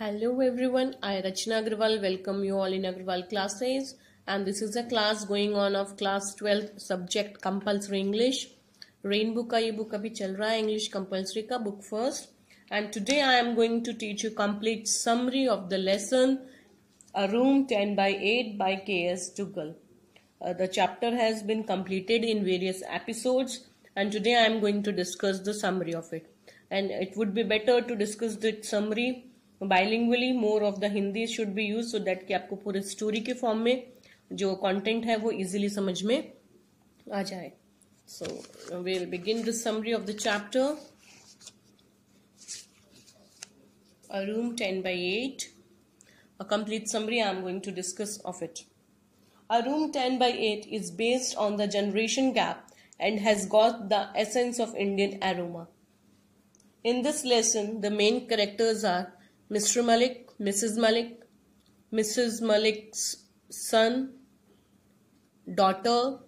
Hello everyone, I Rachna Agrawal welcome you all in Agrawal classes and this is a class going on of class 12 subject compulsory English. Rainbow का ये book अभी chal raha है English compulsory ka book first and today I am going to teach you complete summary of the lesson A Room 10 by 8 by K.S. Tuggle. Uh, the chapter has been completed in various episodes and today I am going to discuss the summary of it and it would be better to discuss the summary bilingually more of the Hindi should be use so that कि आपको पूरे story के form में जो content है वो easily समझ में आ जाए so we'll begin the summary of the chapter a room ten by eight a complete summary I am going to discuss of it a room ten by eight is based on the generation gap and has got the essence of Indian aroma in this lesson the main characters are Mr. Malik, Mrs. Malik, Mrs. Malik's son, daughter,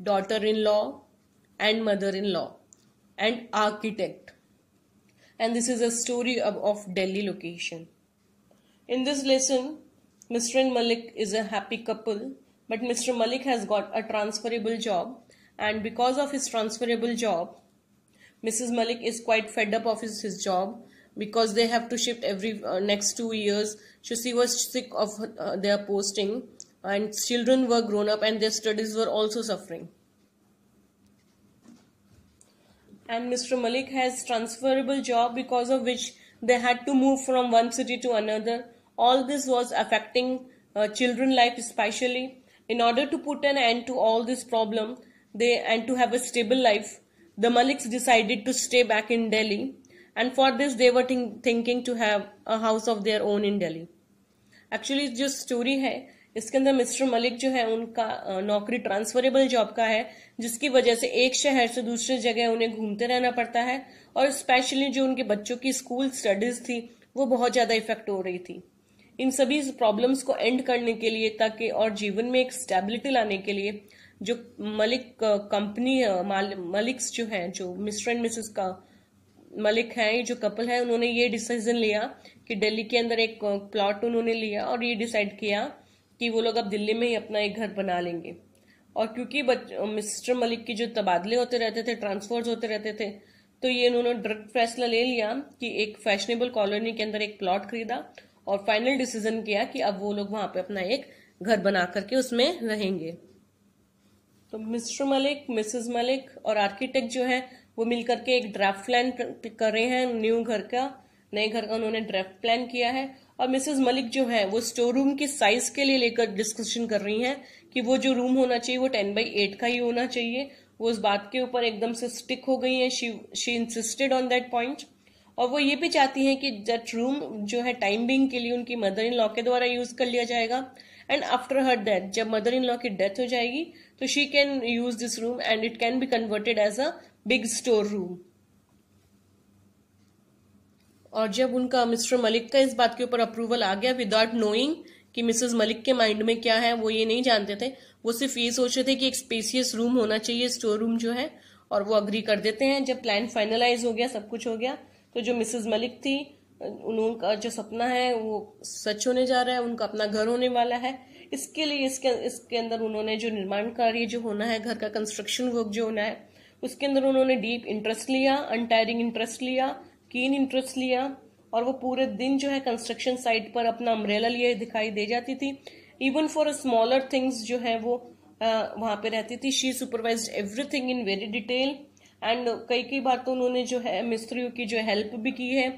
daughter in law, and mother in law, and architect. And this is a story of, of Delhi location. In this lesson, Mr. and Malik is a happy couple, but Mr. Malik has got a transferable job, and because of his transferable job, Mrs. Malik is quite fed up of his, his job because they have to shift every uh, next two years. She was sick of uh, their posting and children were grown up and their studies were also suffering. And Mr. Malik has transferable job because of which they had to move from one city to another. All this was affecting uh, children life especially. In order to put an end to all this problem they and to have a stable life, the Maliks decided to stay back in Delhi and for this they were think, thinking to have a house of their own in Delhi actually जो story है इसके अंदर mister Malik जो है उनका नौकरी transferable job का है जिसकी वजह से एक शहर से दूसरे जगह उन्हें घूमते रहना पड़ता है और स्पेशली जो उनके बच्चों की स्कूल स्टडीज थी वो बहुत ज़्यादा इफेक्ट हो रही थी इन सभी प्रॉब्लम्स को एंड करने के लिए ताकि और जीवन में एक स्टेबिलिटी लाने के लिए जो मलिक कंपनी मलिक्स जो है जो मिस्टर एंड मिसेस का मलिक हैं जो कपल है उन्होंने ये डिसीजन लिया कि दिल्ली के अंदर एक प्लॉट उन्होंने लिया और ये डिसाइड किया कि वो लोग अब दिल्ली में ही अपना एक घर बना लेंगे और क्योंकि मिस्टर मलिक के जो तबादले होते रहते थे ट्रांसफर्स होते रहते थे तो ये उन्होंने डायरेक्ट फैसला ले लिया कि एक फैशनेबल कॉलोनी के अंदर एक प्लॉट खरीदा और फाइनल डिसीजन किया कि अब वो लोग वहां पे अपना एक घर बना करके उसमें रहेंगे तो मिस्टर मलिक मिसेस मलिक और आर्किटेक्ट जो है वो मिल करके एक ड्राफ्ट प्लान कर रहे हैं न्यू घर का नए घर का उन्होंने ड्राफ्ट प्लान किया है और मिसेस मलिक जो है वो स्टोर रूम के साइज के लिए लेकर डिस्कशन कर रही हैं कि वो जो रूम होना चाहिए वो टेन बाई एट का ही होना चाहिए वो उस बात के ऊपर एकदम से स्टिक हो गई है she she insisted on that point और वो ये भी चाहती हैं कि दैट रूम जो है टाइम बिंग के लिए उनकी मदर इन लॉ के द्वारा यूज कर लिया जाएगा एंड आफ्टर हर डेथ जब मदर इन लॉ की डेथ हो जाएगी तो she can use this room and it can be converted as a big store room और जब उनका मिस्टर मलिक का इस बात के ऊपर अप्रूवल आ गया विदाउट नोइंग कि मिसेस मलिक के माइंड में क्या है वो ये नहीं जानते थे वो सिर्फ ये सोच रहे थे कि एक स्पेसियस रूम होना चाहिए स्टोर रूम जो है और वो अग्री कर देते हैं जब प्लान फाइनलाइज हो गया सब कुछ हो गया तो जो मिसेस मलिक थी उनका जो सपना है वो सच होने जा रहा है उनका अपना घर होने वाला है इसके लिए इसके इसके अंदर उन्होंने जो निर्माण कार्य जो होना है घर का कंस्ट्रक्शन वर्क जो होना है उसके अंदर उन्होंने डीप इंटरेस्ट लिया अनटायरिंग इंटरेस्ट लिया कीन इंटरेस्ट लिया और वो पूरे दिन जो है कंस्ट्रक्शन साइट पर अपना अम्ब्रेला लिए दिखाई दे जाती थी इवन फॉर स्मॉलर थिंग्स जो है वो वहाँ पे रहती थी she supervise everything in very detail and कई कई बार तो उन्होंने जो है मिस्त्रियों की जो हेल्प भी की है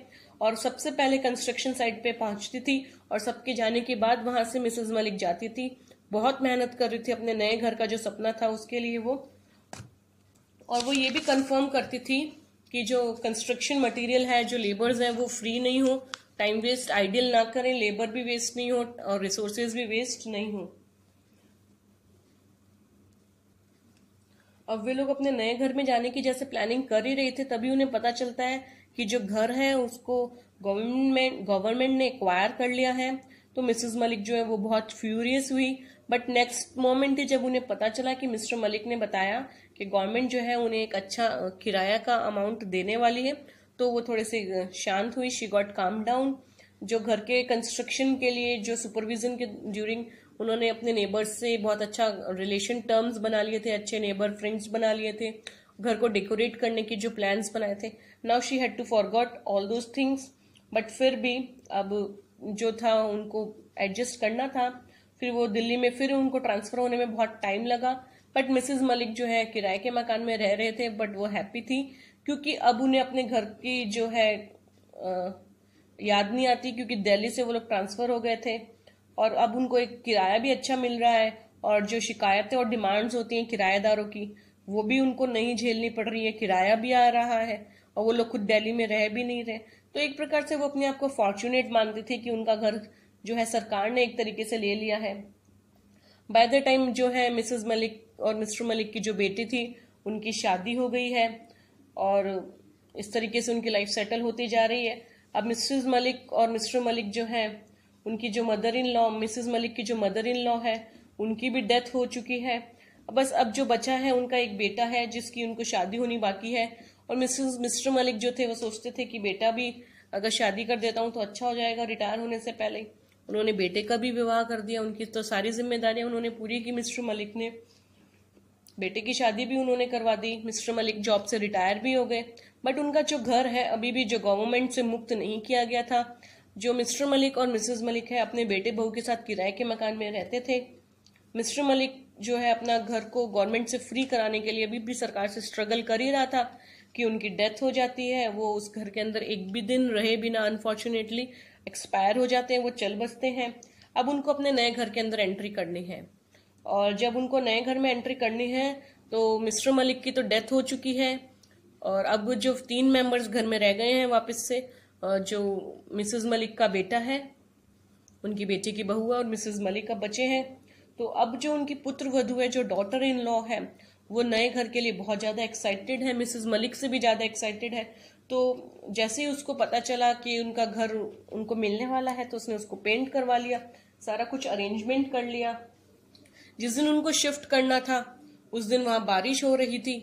और सबसे पहले कंस्ट्रक्शन साइट पे पहुंचती थी और सबके जाने के बाद वहां से मिसेज मलिक जाती थी बहुत मेहनत कर रही थी अपने नए घर का जो सपना था उसके लिए वो और वो ये भी कंफर्म करती थी कि जो कंस्ट्रक्शन मटेरियल है जो लेबर्स हैं वो फ्री नहीं हो टाइम वेस्ट आइडियल ना करें लेबर भी वेस्ट नहीं हो और रिसोर्सेज भी वेस्ट नहीं हो अब वे लोग अपने नए घर में जाने की जैसे प्लानिंग कर ही रहे थे तभी उन्हें पता चलता है कि जो घर है उसको गवर्नमेंट गवर्नमेंट ने एक्वायर कर लिया है तो मिसेस मलिक जो है वो बहुत फ्यूरियस हुई बट नेक्स्ट मोमेंट ही जब उन्हें पता चला कि मिस्टर मलिक ने बताया कि गवर्नमेंट जो है उन्हें एक अच्छा किराया का अमाउंट देने वाली है तो वो थोड़े से शांत हुई शी गॉट काम डाउन जो घर के कंस्ट्रक्शन के लिए जो सुपरविजन के ड्यूरिंग उन्होंने अपने नेबर्स से बहुत अच्छा रिलेशन टर्म्स बना लिए थे अच्छे नेबर फ्रेंड्स बना लिए थे घर को डेकोरेट करने के जो प्लान्स बनाए थे now she had to forgot all those things but फिर भी अब जो था उनको एडजस्ट करना था फिर वो दिल्ली में फिर उनको ट्रांसफ़र होने में बहुत टाइम लगा बट मिसिज मलिक जो है किराए के मकान में रह रहे थे बट वो हैप्पी थी क्योंकि अब उन्हें अपने घर की जो है आ, याद नहीं आती क्योंकि दिल्ली से वो लोग ट्रांसफ़र हो गए थे और अब उनको एक किराया भी अच्छा मिल रहा है और जो शिकायतें और डिमांड्स होती हैं किराएदारों की वो भी उनको नहीं झेलनी पड़ रही है किराया भी आ रहा है और वो लोग खुद दिल्ली में रह भी नहीं रहे तो एक प्रकार से वो अपने आप को फॉर्चुनेट मानते थे कि उनका घर जो है सरकार ने एक तरीके से ले लिया है बाय द टाइम जो है मिसेस मलिक और मिस्टर मलिक की जो बेटी थी उनकी शादी हो गई है और इस तरीके से उनकी लाइफ सेटल होती जा रही है अब मिसेस मलिक और मिस्टर मलिक जो हैं उनकी जो mother in law Mrs Malik की जो मदर इन लॉ है उनकी भी डेथ हो चुकी है बस अब जो बचा है उनका एक बेटा है जिसकी उनको शादी होनी बाकी है और मिसेस मिस्टर मलिक जो थे वो सोचते थे कि बेटा भी अगर शादी कर देता हूँ तो अच्छा हो जाएगा रिटायर होने से पहले उन्होंने बेटे का भी विवाह कर दिया उनकी तो सारी जिम्मेदारियां उन्होंने पूरी की मिस्टर मलिक ने बेटे की शादी भी उन्होंने करवा दी मिस्टर मलिक जॉब से रिटायर भी हो गए बट उनका जो घर है अभी भी जो गवर्नमेंट से मुक्त नहीं किया गया था जो मिस्टर मलिक और मिसेस मलिक है अपने बेटे बहू के साथ किराए के मकान में रहते थे मिस्टर मलिक जो है अपना घर को गवर्नमेंट से फ्री कराने के लिए अभी भी सरकार से स्ट्रगल कर ही रहा था कि उनकी डेथ हो जाती है वो उस घर के अंदर एक भी दिन रहे बिना अनफॉर्चुनेटली एक्सपायर हो जाते हैं वो चल बसते हैं अब उनको अपने नए घर के अंदर एंट्री करनी है और जब उनको नए घर में एंट्री करनी है तो मिस्टर मलिक की तो डेथ हो चुकी है और अब जो तीन मेंबर्स घर में रह गए हैं वापस से जो मिसेस मलिक का बेटा है उनकी बेटी की बहू है और मिसेस मलिक का बच्चे हैं तो अब जो उनकी पुत्र वधु है जो डॉटर इन लॉ है वो नए घर के लिए बहुत ज़्यादा एक्साइटेड है मिसेस मलिक से भी ज़्यादा एक्साइटेड है तो जैसे ही उसको पता चला कि उनका घर उनको मिलने वाला है तो उसने उसको पेंट करवा लिया सारा कुछ अरेंजमेंट कर लिया जिस दिन उनको शिफ्ट करना था उस दिन वहां बारिश हो रही थी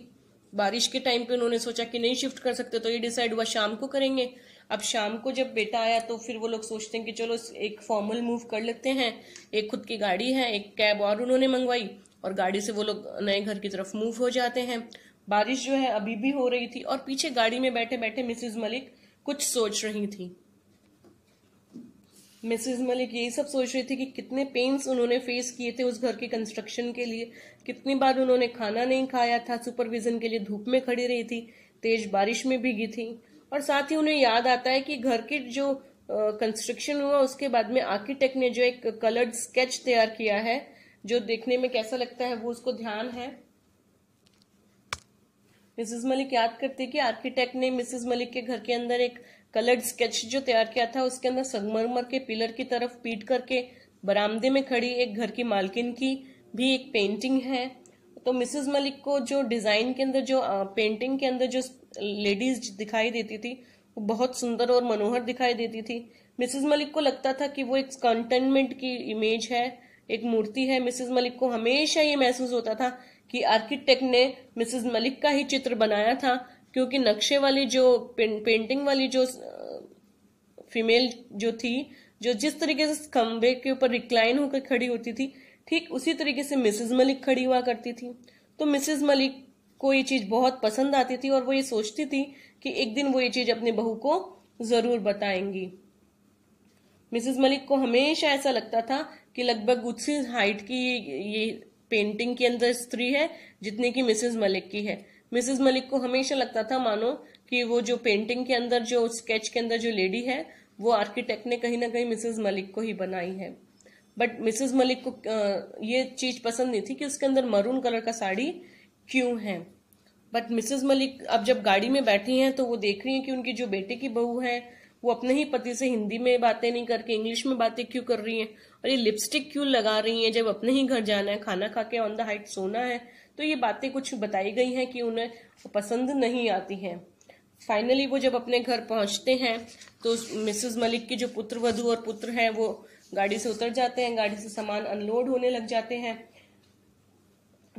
बारिश के टाइम पे उन्होंने सोचा कि नहीं शिफ्ट कर सकते तो ये डिसाइड हुआ शाम को करेंगे अब शाम को जब बेटा आया तो फिर वो लोग सोचते हैं कि चलो एक फॉर्मल मूव कर लेते हैं एक खुद की गाड़ी है एक कैब और उन्होंने मंगवाई और गाड़ी से वो लोग नए घर की तरफ मूव हो जाते हैं बारिश जो है अभी भी हो रही थी और पीछे गाड़ी में बैठे बैठे मिसिज मलिक कुछ सोच रही थी मिसेस मलिक यही सब सोच रही थी कि कितने पेन्स उन्होंने फेस किए थे उस घर के कंस्ट्रक्शन के लिए कितनी बार उन्होंने खाना नहीं खाया था सुपरविजन के लिए धूप में खड़ी रही थी तेज बारिश में भीगी थी और साथ ही उन्हें याद आता है कि घर के जो कंस्ट्रक्शन हुआ उसके बाद में आर्किटेक्ट ने जो एक कलर्ड स्केच तैयार किया है जो देखने में कैसा लगता है वो उसको ध्यान है मिसेस मलिक याद करती है कि आर्किटेक्ट ने मिसेस मलिक के घर के अंदर एक कलर्ड स्केच जो तैयार किया था उसके अंदर संगमरमर के पिलर की तरफ पीट करके बरामदे में खड़ी एक घर की मालकिन की भी एक पेंटिंग है तो मिसेस मलिक को जो डिज़ाइन के अंदर जो पेंटिंग के अंदर जो लेडीज दिखाई देती थी वो बहुत सुंदर और मनोहर दिखाई देती थी मिसेस मलिक को लगता था कि वो एक कंटेनमेंट की इमेज है एक मूर्ति है मिसेस मलिक को हमेशा ये महसूस होता था कि आर्किटेक्ट ने मिसेस मलिक का ही चित्र बनाया था क्योंकि नक्शे वाली जो पेंटिंग वाली जो फीमेल जो थी जो जिस तरीके से खंबे के ऊपर रिक्लाइन होकर खड़ी होती थी ठीक उसी तरीके से मिसेज मलिक खड़ी हुआ करती थी तो मिसेज मलिक को ये चीज़ बहुत पसंद आती थी और वो ये सोचती थी कि एक दिन वो ये चीज़ अपनी बहू को ज़रूर बताएंगी मिसेस मलिक को हमेशा ऐसा लगता था कि लगभग उसी हाइट की ये पेंटिंग के अंदर स्त्री है जितने की मिसेस मलिक की है मिसेस मलिक को हमेशा लगता था मानो कि वो जो पेंटिंग के अंदर जो स्केच के अंदर जो लेडी है वो आर्किटेक्ट ने कहीं ना कहीं मिसेस मलिक को ही बनाई है बट मिसेस मलिक को ये चीज पसंद नहीं थी कि उसके अंदर मरून कलर का साड़ी क्यों है बट मिसेस मलिक अब जब गाड़ी में बैठी हैं तो वो देख रही हैं कि उनकी जो बेटे की बहू है वो अपने ही पति से हिंदी में बातें नहीं करके इंग्लिश में बातें क्यों कर रही हैं और ये लिपस्टिक क्यों लगा रही हैं जब अपने ही घर जाना है खाना खा के ऑन द हाइट सोना है तो ये बातें कुछ बताई गई हैं कि उन्हें पसंद नहीं आती हैं फाइनली वो जब अपने घर पहुंचते हैं तो मिसेस मलिक के जो पुत्र वधु और पुत्र हैं वो गाड़ी से उतर जाते हैं गाड़ी से सामान अनलोड होने लग जाते हैं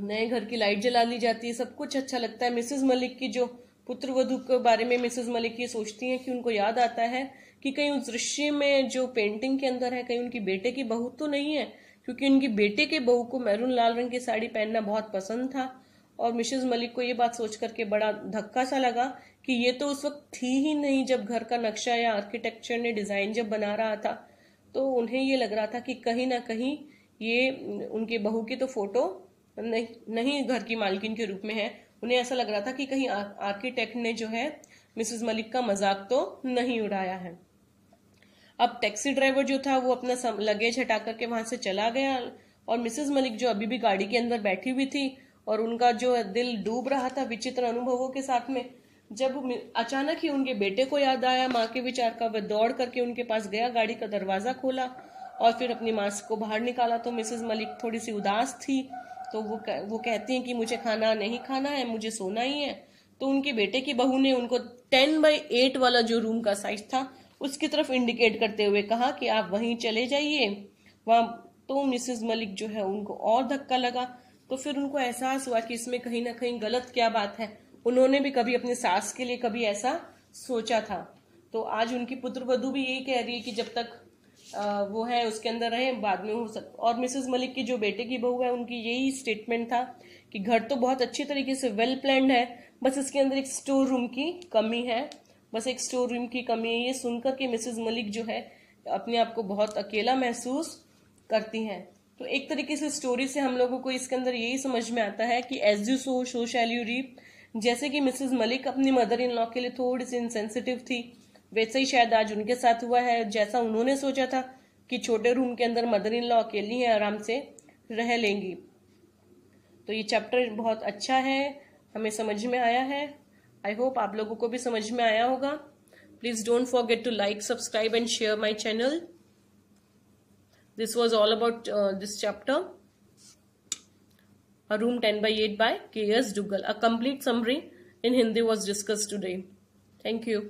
नए घर की लाइट जला ली जाती है सब कुछ अच्छा लगता है मिसेस मलिक की जो पुत्र वधु के बारे में मिसेस मलिक ये सोचती हैं कि उनको याद आता है कि कहीं उस दृश्य में जो पेंटिंग के अंदर है कहीं उनकी बेटे की बहू तो नहीं है क्योंकि उनकी बेटे के बहू को मैरून लाल रंग की साड़ी पहनना बहुत पसंद था और मिसेज मलिक को ये बात सोच करके बड़ा धक्का सा लगा कि ये तो उस वक्त थी ही नहीं जब घर का नक्शा या आर्किटेक्चर ने डिज़ाइन जब बना रहा था तो उन्हें ये लग रहा था कि कहीं ना कहीं ये उनके बहू की तो फोटो नहीं नहीं घर की मालकिन के रूप में है उन्हें ऐसा लग रहा था कि कहीं आर्किटेक्ट ने जो है मिसेस मलिक का मजाक तो नहीं उड़ाया है अब टैक्सी ड्राइवर जो था वो अपना लगेज हटा करके वहां से चला गया और मिसेस मलिक जो अभी भी गाड़ी के अंदर बैठी हुई थी और उनका जो दिल डूब रहा था विचित्र अनुभवों के साथ में जब अचानक ही उनके बेटे को याद आया माँ के विचार का वह दौड़ करके उनके पास गया गाड़ी का दरवाजा खोला और फिर अपनी मास्क को बाहर निकाला तो मिसेस मलिक थोड़ी सी उदास थी तो वो वो कहती हैं कि मुझे खाना नहीं खाना है मुझे सोना ही है तो उनके बेटे की बहू ने उनको टेन बाई एट वाला जो रूम का साइज था उसकी तरफ इंडिकेट करते हुए कहा कि आप वहीं चले जाइए वहाँ तो मिसेस मलिक जो है उनको और धक्का लगा तो फिर उनको एहसास हुआ कि इसमें कहीं ना कहीं गलत क्या बात है उन्होंने भी कभी अपने सास के लिए कभी ऐसा सोचा था तो आज उनकी पुत्र वधु भी यही कह रही है कि जब तक वो है उसके अंदर रहे बाद में हो सकता और मिसेस मलिक की जो बेटे की बहू है उनकी यही स्टेटमेंट था कि घर तो बहुत अच्छी तरीके से वेल प्लैंड है बस इसके अंदर एक स्टोर रूम की कमी है बस एक स्टोर रूम की कमी है ये सुनकर के मिसेस मलिक जो है अपने आप को बहुत अकेला महसूस करती हैं तो एक तरीके से स्टोरी से हम लोगों को इसके अंदर यही समझ में आता है कि as you sow so shall you reap जैसे कि मिसिज मलिक अपनी मदर इन लॉ के लिए थोड़ी सी इंसेंसिटिव थी वैसे ही शायद आज उनके साथ हुआ है जैसा उन्होंने सोचा था कि छोटे रूम के अंदर मदर इन लॉ अकेली है आराम से रह लेंगी तो ये चैप्टर बहुत अच्छा है हमें समझ में आया है आई होप आप लोगों को भी समझ में आया होगा please don't forget to like subscribe and share my channel this was all about this chapter a room 10 by 8 by K.S. Dugal. A complete summary in Hindi was discussed today. Thank you.